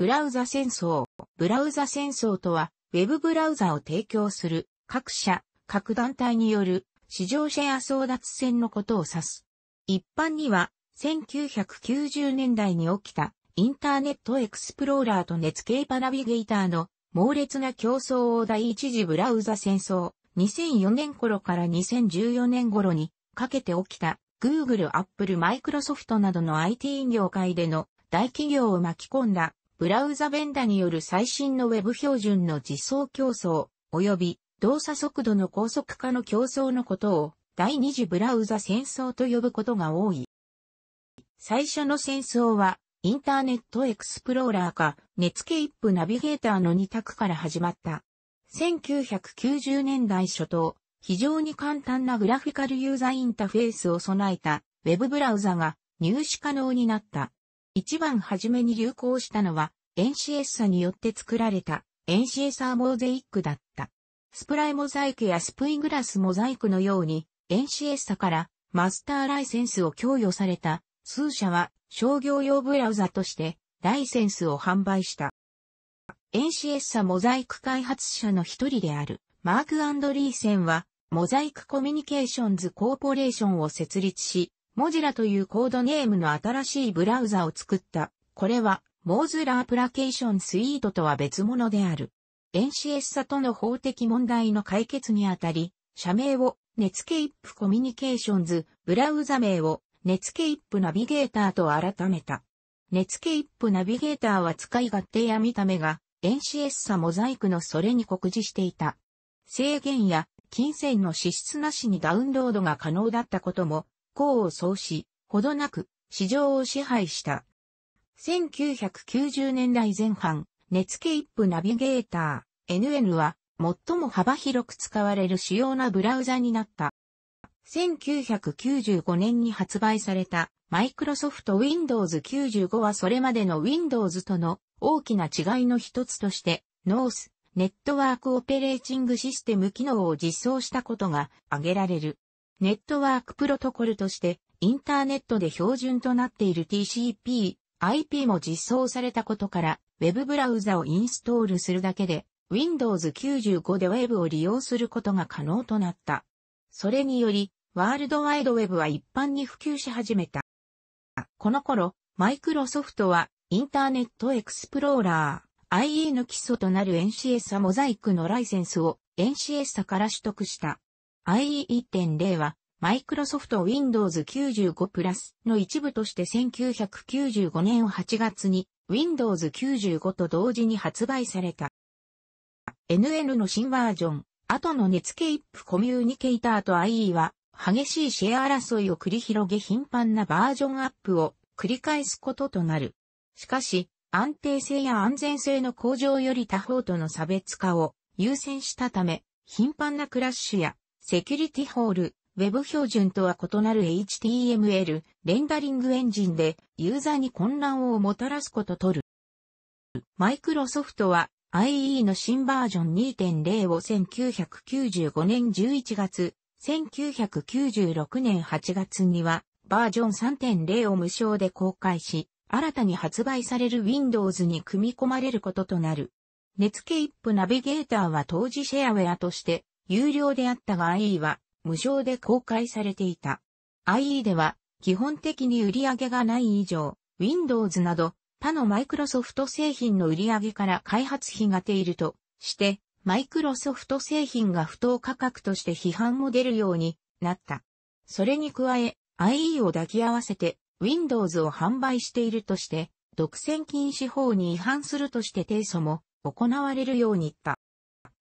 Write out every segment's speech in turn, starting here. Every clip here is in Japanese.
ブラウザ戦争。ブラウザ戦争とは、ウェブブラウザを提供する各社、各団体による市場シェア争奪戦のことを指す。一般には、1990年代に起きたインターネットエクスプローラーとネツケーパナビゲーターの猛烈な競争を第一次ブラウザ戦争。2004年頃から2014年頃にかけて起きた Google、Apple、Microsoft などの IT 業界での大企業を巻き込んだブラウザベンダによる最新の Web 標準の実装競争、及び動作速度の高速化の競争のことを第二次ブラウザ戦争と呼ぶことが多い。最初の戦争はインターネットエクスプローラーかネツケイップナビゲーターの2択から始まった。1990年代初頭、非常に簡単なグラフィカルユーザーインターフェースを備えた Web ブラウザが入手可能になった。一番初めに流行したのは、エンシエッサによって作られた、エンシエサーモザイックだった。スプライモザイクやスプイグラスモザイクのように、エンシエッサからマスターライセンスを供与された数社は商業用ブラウザとしてライセンスを販売した。エンシエッサモザイク開発者の一人であるマーク・アンドリーセンはモザイクコミュニケーションズコーポレーションを設立し、モジラというコードネームの新しいブラウザを作った。これは、モーズラアプラケーションスイートとは別物である。NCS さとの法的問題の解決にあたり、社名をネツケイップコミュニケーションズ、ブラウザ名をネツケイップナビゲーターと改めた。ネツケイップナビゲーターは使い勝手や見た目が NCS さモザイクのそれに酷似していた。制限や金銭の支出なしにダウンロードが可能だったこともうを奏し、ほどなく市場を支配した。1990年代前半、ネツケイップナビゲーター、NN は最も幅広く使われる主要なブラウザになった。1995年に発売されたマイクロソフト Windows 95はそれまでの Windows との大きな違いの一つとして、ノース、ネットワークオペレーチングシステム機能を実装したことが挙げられる。ネットワークプロトコルとして、インターネットで標準となっている TCP、IP も実装されたことから、Web ブラウザをインストールするだけで、Windows 95で Web を利用することが可能となった。それにより、ワールドワイドウェブは一般に普及し始めた。この頃、マイクロソフトは、インターネットエクスプローラー、IE の基礎となる NCSA モザイクのライセンスを NCSA から取得した。IE1.0 は、マイクロソフト Windows 95プラスの一部として1995年8月に Windows 95と同時に発売された。NN の新バージョン、後のネツケイップコミュニケーターと IE は、激しいシェア争いを繰り広げ頻繁なバージョンアップを繰り返すこととなる。しかし、安定性や安全性の向上より他方との差別化を優先したため、頻繁なクラッシュやセキュリティホール、ウェブ標準とは異なる HTML、レンダリングエンジンで、ユーザーに混乱をもたらすこととる。マイクロソフトは、IE の新バージョン2.0を1995年11月、1996年8月には、バージョン3.0を無償で公開し、新たに発売される Windows に組み込まれることとなる。Netscape ナビゲーターは当時シェアウェアとして有料であったが IE は無償で公開されていた。IE では基本的に売り上げがない以上、Windows など他のマイクロソフト製品の売上から開発費が出るとして、マイクロソフト製品が不当価格として批判も出るようになった。それに加え、IE を抱き合わせて Windows を販売しているとして、独占禁止法に違反するとして提訴も行われるように言った。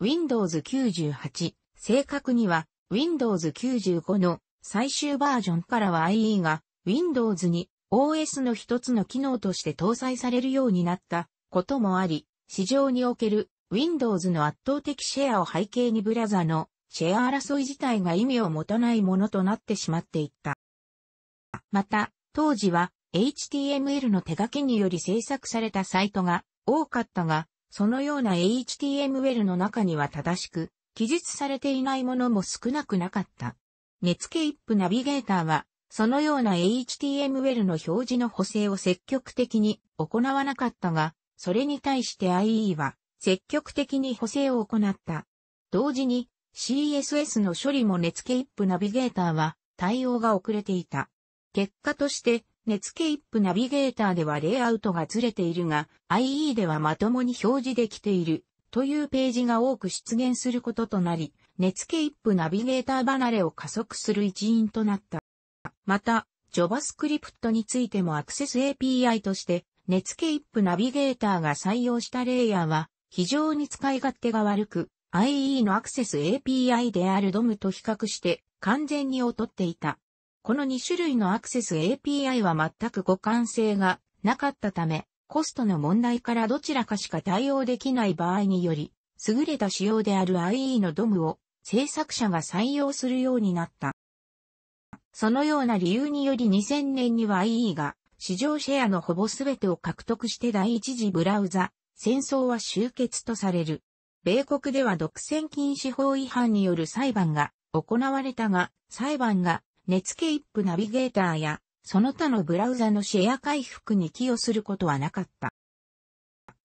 Windows 98、正確には Windows 95の最終バージョンからは IE が Windows に OS の一つの機能として搭載されるようになったこともあり、市場における Windows の圧倒的シェアを背景にブラザのシェア争い自体が意味を持たないものとなってしまっていった。また、当時は HTML の手書きにより制作されたサイトが多かったが、そのような HTML の中には正しく、記述されていないものも少なくなかった。ネツケイップナビゲーターは、そのような HTML の表示の補正を積極的に行わなかったが、それに対して IE は積極的に補正を行った。同時に CSS の処理もネツケイップナビゲーターは対応が遅れていた。結果としてネツケイップナビゲーターではレイアウトがずれているが、IE ではまともに表示できているというページが多く出現することとなり、ネツケイップナビゲーター離れを加速する一因となった。また、JavaScript についてもアクセス API として、ネツケイップナビゲーターが採用したレイヤーは、非常に使い勝手が悪く、IE のアクセス API である DOM と比較して完全に劣っていた。この2種類のアクセス API は全く互換性がなかったため、コストの問題からどちらかしか対応できない場合により、優れた仕様である IE の DOM を制作者が採用するようになった。そのような理由により2000年には IE が市場シェアのほぼ全てを獲得して第一次ブラウザ、戦争は終結とされる。米国では独占禁止法違反による裁判が行われたが、裁判がネツケイップナビゲーターや、その他のブラウザのシェア回復に寄与することはなかった。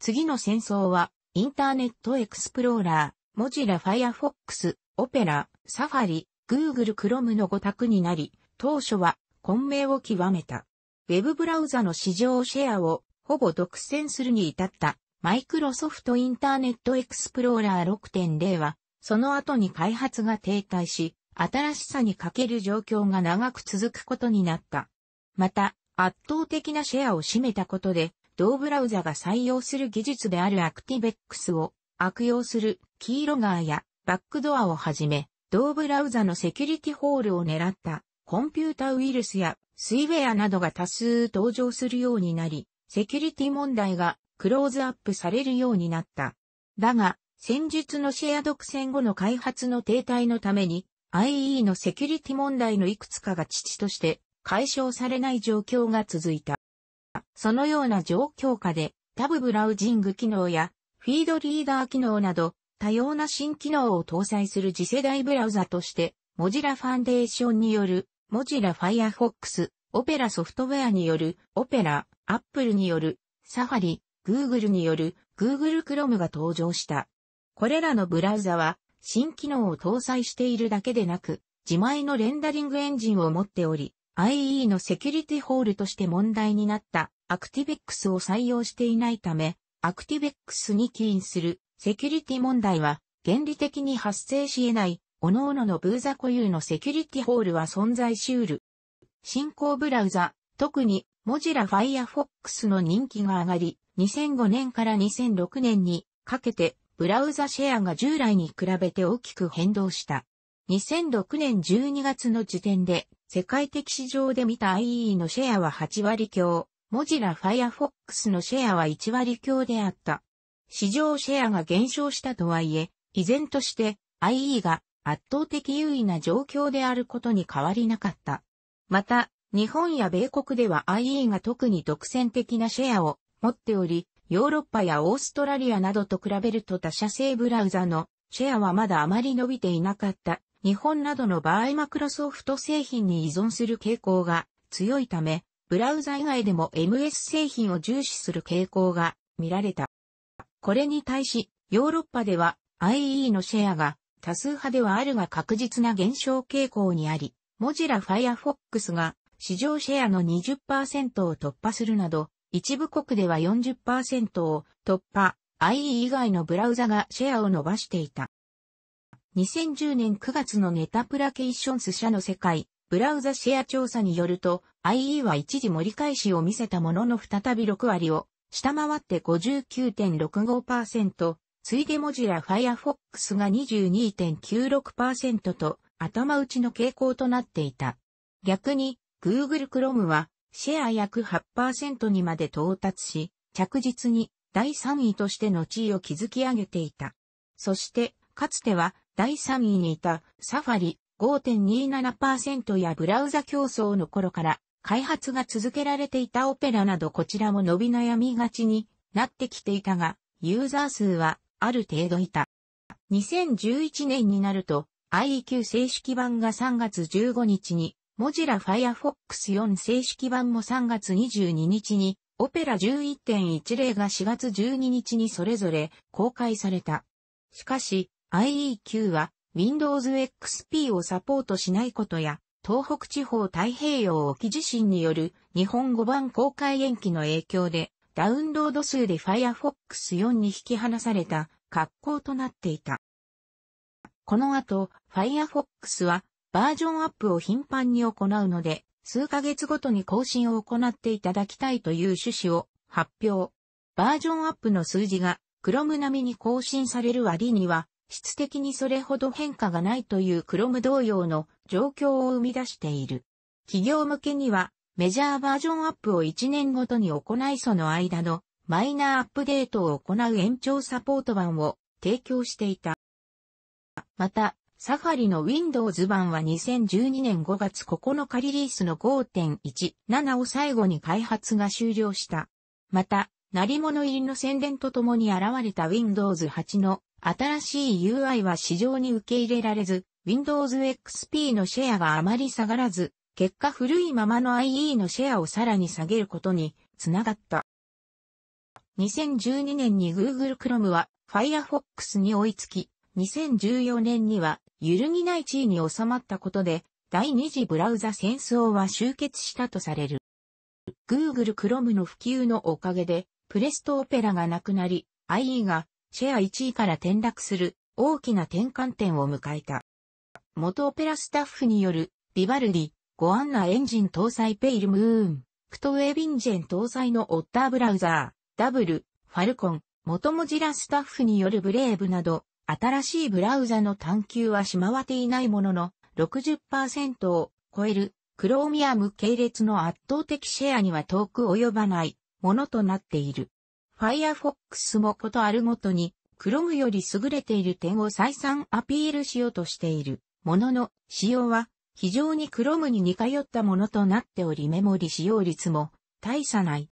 次の戦争は、インターネットエクスプローラー、モジラファイアフォックス、オペラ、サファリ、グーグル・クロムの5択になり、当初は混迷を極めた。ウェブブラウザの市場シェアをほぼ独占するに至ったマイクロソフトインターネットエクスプローラー6.0は、その後に開発が停滞し、新しさに欠ける状況が長く続くことになった。また、圧倒的なシェアを占めたことで、同ブラウザが採用する技術であるアクティベックスを悪用するキーロガーやバックドアをはじめ、同ブラウザのセキュリティホールを狙ったコンピュータウイルスやスイウェアなどが多数登場するようになり、セキュリティ問題がクローズアップされるようになった。だが、先術のシェア独占後の開発の停滞のために、IE のセキュリティ問題のいくつかが父として解消されない状況が続いた。そのような状況下でタブブラウジング機能やフィードリーダー機能など多様な新機能を搭載する次世代ブラウザとしてモジラファンデーションによるモジラフイアフォックス、オペラソフトウェアによるオペラ、アップルによるサファリ、グーグルによるグーグルクロムが登場した。これらのブラウザは新機能を搭載しているだけでなく、自前のレンダリングエンジンを持っており、IE のセキュリティホールとして問題になったアクティベックスを採用していないため、アクティベックスに起因するセキュリティ問題は原理的に発生し得ない、各々のブーザ固有のセキュリティホールは存在し得る。新興ブラウザ、特にモジラファイアフォックスの人気が上がり、2005年から2006年にかけてブラウザシェアが従来に比べて大きく変動した。2006年12月の時点で、世界的市場で見た IE のシェアは8割強、モジラ Firefox のシェアは1割強であった。市場シェアが減少したとはいえ、依然として IE が圧倒的優位な状況であることに変わりなかった。また、日本や米国では IE が特に独占的なシェアを持っており、ヨーロッパやオーストラリアなどと比べると他社製ブラウザのシェアはまだあまり伸びていなかった。日本などの場合マクロソフト製品に依存する傾向が強いため、ブラウザ以外でも MS 製品を重視する傾向が見られた。これに対し、ヨーロッパでは IE のシェアが多数派ではあるが確実な減少傾向にあり、モジラ Firefox が市場シェアの20%を突破するなど、一部国では40%を突破、IE 以外のブラウザがシェアを伸ばしていた。2010年9月のネタプラケーションス社の世界、ブラウザシェア調査によると、IE は一時盛り返しを見せたものの再び6割を下回って59.65%、ついでモジュラ Firefox が22.96%と頭打ちの傾向となっていた。逆に、Google Chrome はシェア約8%にまで到達し、着実に第3位としての地位を築き上げていた。そして、かつては第3位にいたサファリ5.27%やブラウザ競争の頃から開発が続けられていたオペラなどこちらも伸び悩みがちになってきていたが、ユーザー数はある程度いた。2011年になると IEQ 正式版が3月15日にモジラ Firefox 4正式版も3月22日に、オペラ11.10が4月12日にそれぞれ公開された。しかし、IEQ は Windows XP をサポートしないことや、東北地方太平洋沖地震による日本語版公開延期の影響で、ダウンロード数で Firefox 4に引き離された格好となっていた。この後、Firefox はバージョンアップを頻繁に行うので、数ヶ月ごとに更新を行っていただきたいという趣旨を発表。バージョンアップの数字が Chrome 並みに更新される割には、質的にそれほど変化がないという Chrome 同様の状況を生み出している。企業向けには、メジャーバージョンアップを1年ごとに行いその間のマイナーアップデートを行う延長サポート版を提供していた。また、サファリの Windows 版は2012年5月9日リリースの5.17を最後に開発が終了した。また、成物入りの宣伝とともに現れた Windows 8の新しい UI は市場に受け入れられず、Windows XP のシェアがあまり下がらず、結果古いままの IE のシェアをさらに下げることにつながった。2012年に Google Chrome は Firefox に追いつき、2014年には揺るぎない地位に収まったことで、第二次ブラウザ戦争は終結したとされる。Google Chrome の普及のおかげで、プレストオペラがなくなり、IE がシェア1位から転落する大きな転換点を迎えた。元オペラスタッフによるビバルディ、ゴアンナエンジン搭載ペイルムーン、クトウェビンジェン搭載のオッターブラウザー、ダブル、ファルコン、元モジラスタッフによるブレーブなど、新しいブラウザの探求はしまわっていないものの、60%を超える、クローミアム系列の圧倒的シェアには遠く及ばないものとなっている。Firefox もことあるごとに、クロムより優れている点を再三アピールしようとしているものの、仕様は非常にクロムに似通ったものとなっておりメモリ使用率も大差ない。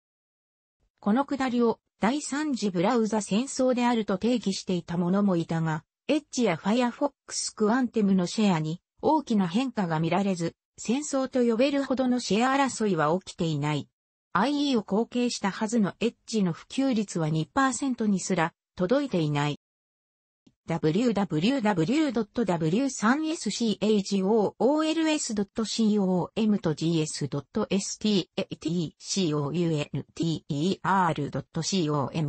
この下りを第三次ブラウザ戦争であると定義していた者もいたが、エッジや Firefox クアンテムのシェアに大きな変化が見られず、戦争と呼べるほどのシェア争いは起きていない。IE を後継したはずのエッジの普及率は2%にすら届いていない。www.wsagols.com.st.counter.com o と g s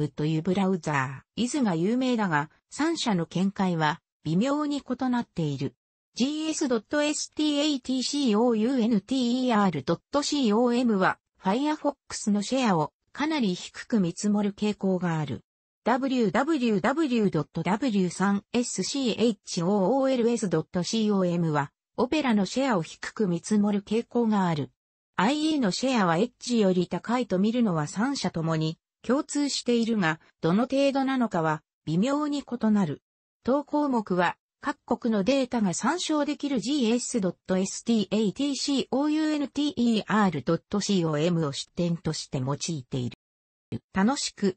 というブラウザー、イズが有名だが、3社の見解は微妙に異なっている。gs.statcounter.com は Firefox のシェアをかなり低く見積もる傾向がある。www.w3schools.com は、オペラのシェアを低く見積もる傾向がある。IE のシェアは H より高いと見るのは3社ともに共通しているが、どの程度なのかは微妙に異なる。当項目は、各国のデータが参照できる gs.statcounter.com を出典として用いている。楽しく、